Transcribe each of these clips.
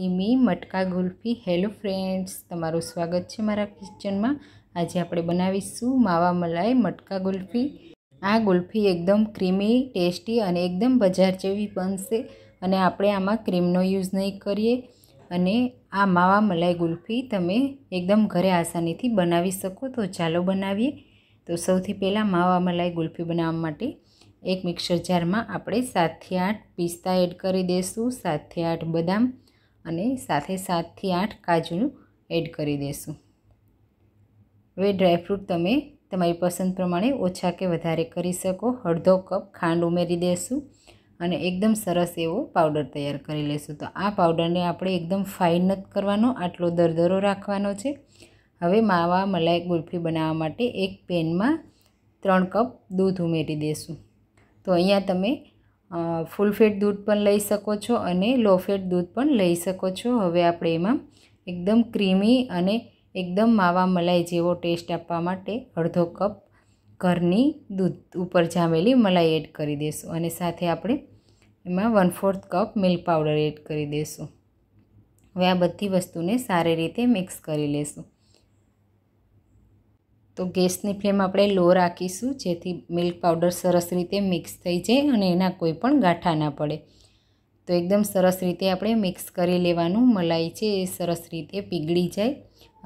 ધીમી મટકા kulfi hello friends તમારું સ્વાગત છે મારા કિચનમાં આજે આપણે બનાવીશું માવા મલાઈ મટકા ગુલ્ફી આ ગુલ્ફી એકદમ ક્રીમી ટેસ્ટી અને એકદમ બજાર જેવી બનશે અને આપણે આમાં ક્રીમનો યુઝ નહીં કરીએ અને આ માવા મલાઈ ગુલ્ફી તમે એકદમ ઘરે આસાનીથી બનાવી શકો તો ચાલો બનાવીએ તો સૌથી પહેલાં માવા મલાઈ ગુલ્ફી બનાવવા માટે એક મિક્સર જારમાં આપણે સાતથી આઠ પિસ્તા એડ કરી દઈશું સાતથી આઠ બદામ અને સાથે સાતથી આઠ કાજુનું એડ કરી દઈશું હવે ડ્રાયફ્રૂટ તમે તમારી પસંદ પ્રમાણે ઓછા કે વધારે કરી શકો અડધો કપ ખાંડ ઉમેરી દેશું અને એકદમ સરસ એવો પાવડર તૈયાર કરી લઈશું તો આ પાવડરને આપણે એકદમ ફાઇન જ કરવાનો આટલો દરદરો રાખવાનો છે હવે માવા મલાઈ ગુલ્ફી બનાવવા માટે એક પેનમાં ત્રણ કપ દૂધ ઉમેરી દેશું તો અહીંયા તમે ફૂલ ફેટ દૂધ પણ લઈ શકો છો અને લો ફેટ દૂધ પણ લઈ શકો છો હવે આપણે એમાં એકદમ ક્રીમી અને એકદમ માવા મલાઈ જેવો ટેસ્ટ આપવા માટે અડધો કપ ઘરની દૂધ ઉપર જામેલી મલાઈ એડ કરી દઈશું અને સાથે આપણે એમાં one fourth cup milk powder add કરી દઈશું હવે આ બધી વસ્તુને સારી રીતે મિક્સ કરી લેશું તો ગેસની ફ્લેમ આપણે લો રાખીશું જેથી મિલ્ક પાવડર સરસ રીતે મિક્સ થઈ જાય અને એના કોઈ પણ ગાંઠા ના પડે તો એકદમ સરસ રીતે આપણે મિક્સ કરી લેવાનું મલાઈ છે એ સરસ રીતે પીગળી જાય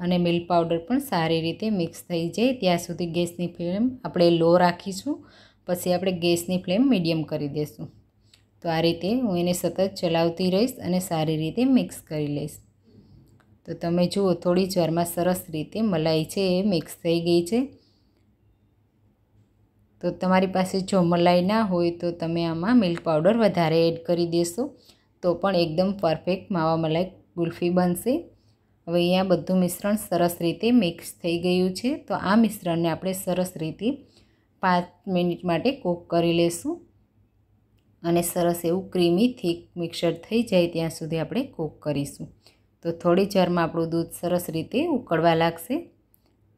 અને મિલ્ક પાવડર પણ સારી રીતે મિક્સ થઈ જાય ત્યાં સુધી ગેસની ફ્લેમ આપણે લો રાખીશું પછી આપણે ગેસની ફ્લેમ મીડિયમ કરી દઈશું તો આ રીતે હું એને સતત ચલાવતી રહીશ અને સારી રીતે મિક્સ કરી લઈશ તો તમે જુઓ થોડી જ વારમાં સરસ રીતે મલાઈ છે એ મિક્સ થઈ ગઈ છે તો તમારી પાસે જો મલાઈ ના હોય તો તમે આમાં મિલ્ક પાવડર વધારે એડ કરી દેશો તો પણ એકદમ પરફેક્ટ માવા મલાઈ ગુલ્ફી બનશે હવે અહીંયા બધું મિશ્રણ સરસ રીતે મિક્સ થઈ ગયું છે તો આ મિશ્રણને આપણે સરસ રીતે પાંચ મિનિટ માટે કૂક કરી લેશું અને સરસ એવું ક્રીમી થીક મિક્સર થઈ જાય ત્યાં સુધી આપણે કૂક કરીશું તો થોડી જ વારમાં આપણું દૂધ સરસ રીતે ઉકળવા લાગશે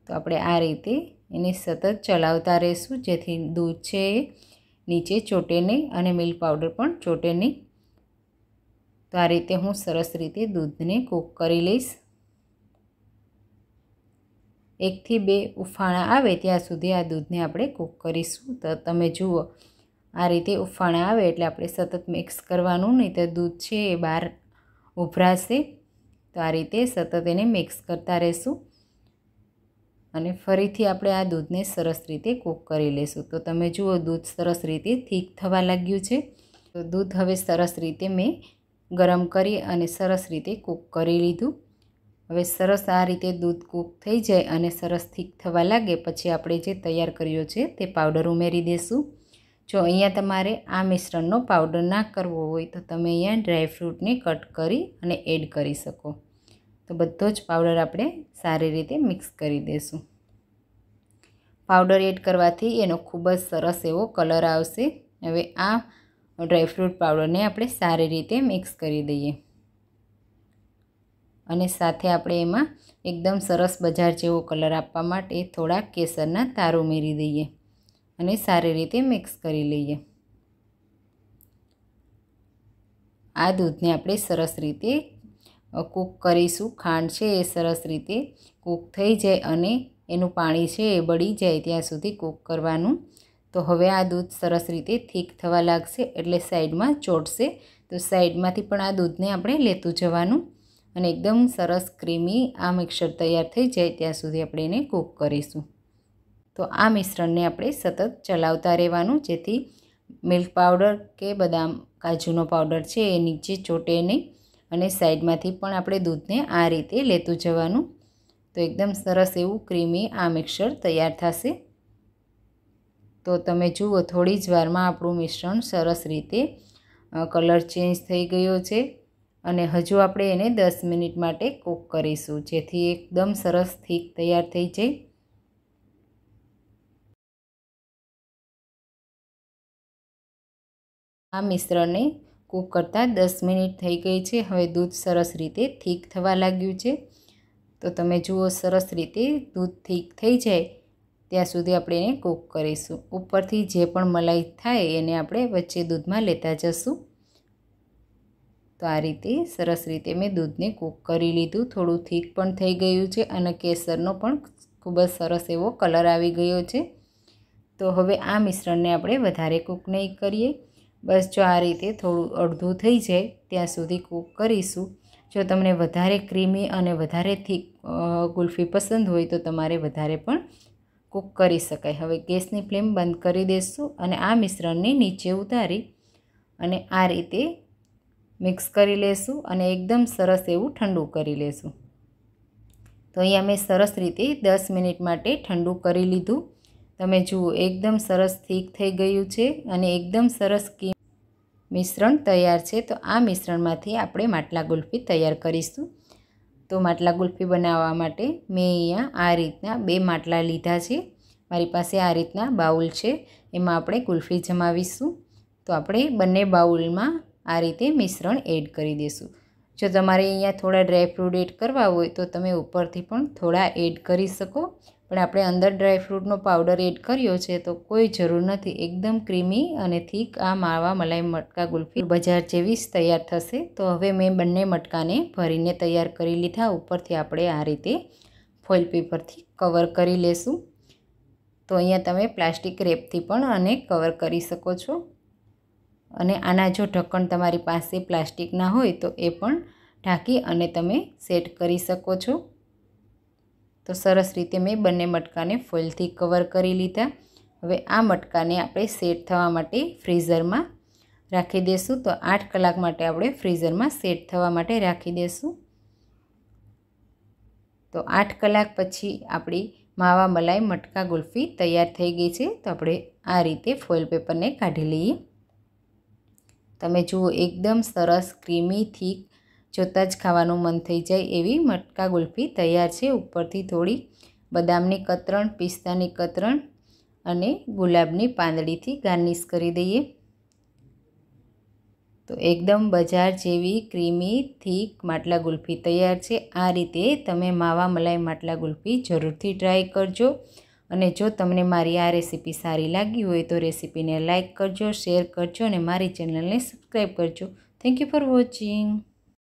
તો આપણે આ રીતે એને સતત ચલાવતા રહીશું જેથી દૂધ છે નીચે ચોટે નહીં અને મિલ્ક પાવડર પણ ચોટે નહીં તો આ રીતે હું સરસ રીતે દૂધને કૂક કરી લઈશ એકથી બે ઉફાણા આવે ત્યાં સુધી આ દૂધને આપણે કૂક કરીશું તો તમે જુઓ આ રીતે ઉફાણા આવે એટલે આપણે સતત મિક્સ કરવાનું નહીં તો દૂધ છે એ બહાર ઉભરાશે તો આ રીતે સતત એને મિક્સ કરતા રહેશું અને ફરીથી આપણે આ દૂધને સરસ રીતે કૂક કરી લેશું તો તમે જુઓ દૂધ સરસ રીતે થીક થવા લાગ્યું છે તો દૂધ હવે સરસ રીતે મેં ગરમ કરી અને સરસ રીતે કૂક કરી લીધું હવે સરસ આ રીતે દૂધ કૂક થઈ જાય અને સરસ થીક થવા લાગે પછી આપણે જે તૈયાર કર્યો છે તે પાવડર ઉમેરી દેશું જો અહીંયા તમારે આ મિશ્રણનો પાવડર ના કરવો હોય તો તમે અહીંયા ડ્રાયફ્રૂટને કટ કરી અને એડ કરી શકો તો બધો જ પાવડર આપણે સારી રીતે મિક્સ કરી દઈશું પાવડર એડ કરવાથી એનો ખૂબ જ સરસ એવો કલર આવશે હવે આ ડ્રાયફ્રૂટ પાવડરને આપણે સારી રીતે મિક્સ કરી દઈએ અને સાથે આપણે એમાં એકદમ સરસ બજાર જેવો કલર આપવા માટે થોડા કેસરના તાર ઉમેરી દઈએ અને સારી રીતે મિક્સ કરી લઈએ આ દૂધને આપણે સરસ રીતે કૂક કરીશું ખાંડ છે એ સરસ રીતે કૂક થઈ જાય અને એનું પાણી છે એ બળી જાય ત્યાં સુધી કૂક કરવાનું તો હવે આ દૂધ સરસ રીતે થીક થવા લાગશે એટલે સાઈડમાં ચોટશે તો સાઈડમાંથી પણ આ દૂધને આપણે લેતું જવાનું અને એકદમ સરસ ક્રીમી આ મિક્સર તૈયાર થઈ જાય ત્યાં સુધી આપણે એને કૂક કરીશું તો આ મિશ્રણને આપણે સતત ચલાવતા રહેવાનું જેથી મિલ્ક પાવડર કે બદામ કાજુનો પાવડર છે એ નીચે ચોટે નહીં અને સાઈડમાંથી પણ આપણે દૂધને આ રીતે લેતું જવાનું તો એકદમ સરસ એવું ક્રીમી આ મિક્સર તૈયાર થશે તો તમે જુઓ થોડી જ વારમાં આપણું મિશ્રણ સરસ રીતે કલર ચેન્જ થઈ ગયો છે અને હજુ આપણે એને દસ મિનિટ માટે કૂક કરીશું જેથી એકદમ સરસ થીક તૈયાર થઈ જાય આ મિશ્રણને કૂક કરતાં દસ મિનિટ થઈ ગઈ છે હવે દૂધ સરસ રીતે થીક થવા લાગ્યું છે તો તમે જુઓ સરસ રીતે દૂધ થીક થઈ જાય ત્યાં સુધી આપણે એને કૂક કરીશું ઉપરથી જે પણ મલાઈ થાય એને આપણે વચ્ચે દૂધમાં લેતા જશું તો આ રીતે સરસ રીતે મેં દૂધને કૂક કરી લીધું થોડું થીક પણ થઈ ગયું છે અને કેસરનો પણ ખૂબ જ સરસ એવો કલર આવી ગયો છે તો હવે આ મિશ્રણને આપણે વધારે કૂક નહીં કરીએ બસ જો આ રીતે થોડું અડધું થઈ જાય ત્યાં સુધી કૂક કરીશું જો તમને વધારે ક્રીમી અને વધારે થીક કુલ્ફી પસંદ હોય તો તમારે વધારે પણ કૂક કરી શકાય હવે ગેસની ફ્લેમ બંધ કરી દઈશું અને આ મિશ્રણને નીચે ઉતારી અને આ રીતે મિક્સ કરી લેશું અને એકદમ સરસ એવું ઠંડુ કરી લેશું તો અહીંયા મેં સરસ રીતે દસ મિનિટ માટે ઠંડુ કરી લીધું તમે જુઓ એકદમ સરસ થીક થઈ ગયું છે અને એકદમ સરસ કી મિશ્રણ તૈયાર છે તો આ મિશ્રણમાંથી આપણે માટલા ગુલ્ફી તૈયાર કરીશું તો માટલા ગુલ્ફી બનાવવા માટે મેં અહીંયા આ રીતના બે માટલા લીધા છે મારી પાસે આ રીતના બાઉલ છે એમાં આપણે ગુલ્ફી જમાવીશું તો આપણે બંને બાઉલમાં આ રીતે મિશ્રણ એડ કરી દઈશું જો તમારે અહીંયા થોડા ડ્રાયફ્રૂટ એડ કરવા હોય તો તમે ઉપરથી પણ થોડા એડ કરી શકો પણ આપણે અંદર ડ્રાયફ્રૂટનો પાવડર એડ કર્યો છે તો કોઈ જરૂર નથી એકદમ ક્રીમી અને થીક આ માવા મલાઈ મટકા ગુલ્ફી બજાર જેવી જ તૈયાર થશે તો હવે મેં બંને મટકાને ભરીને તૈયાર કરી લીધા ઉપરથી આપણે આ રીતે ફોઇલ પેપરથી કવર કરી લેશું તો અહીંયા તમે પ્લાસ્ટિક રેપથી પણ અને કવર કરી શકો છો અને આના જો ઢક્કણ તમારી પાસે પ્લાસ્ટિકના હોય તો એ પણ ઢાંકી અને તમે સેટ કરી શકો છો તો સરસ રીતે મેં બંને મટકાને ફોઇલથી કવર કરી લીધા હવે આ મટકાને આપણે સેટ થવા માટે ફ્રીઝરમાં રાખી દઈશું તો આઠ કલાક માટે આપણે ફ્રીઝરમાં સેટ થવા માટે રાખી દઈશું તો આઠ કલાક પછી આપણી માવા મલાઈ મટકા ગુલ્ફી તૈયાર થઈ ગઈ છે તો આપણે આ રીતે ફોઇલ પેપરને કાઢી લઈએ તમે જુઓ એકદમ સરસ ક્રીમી થીક જોતાં જ ખાવાનું મન થઈ જાય એવી મટકા ગુલ્ફી તૈયાર છે ઉપરથી થોડી બદામની કતરણ પિસ્તાની કતરણ અને ગુલાબની પાંદડીથી ગાર્નિશ કરી દઈએ તો એકદમ બજાર જેવી ક્રીમી થીક માટલા ગુલ્ફી તૈયાર છે આ રીતે તમે માવા મલાઈ માટલા ગુલ્ફી જરૂરથી ટ્રાય કરજો અને જો તમને મારી આ રેસીપી સારી લાગી હોય તો રેસીપીને લાઇક કરજો શેર કરજો અને મારી ચેનલને સબસ્ક્રાઈબ કરજો થેન્ક યુ ફોર વોચિંગ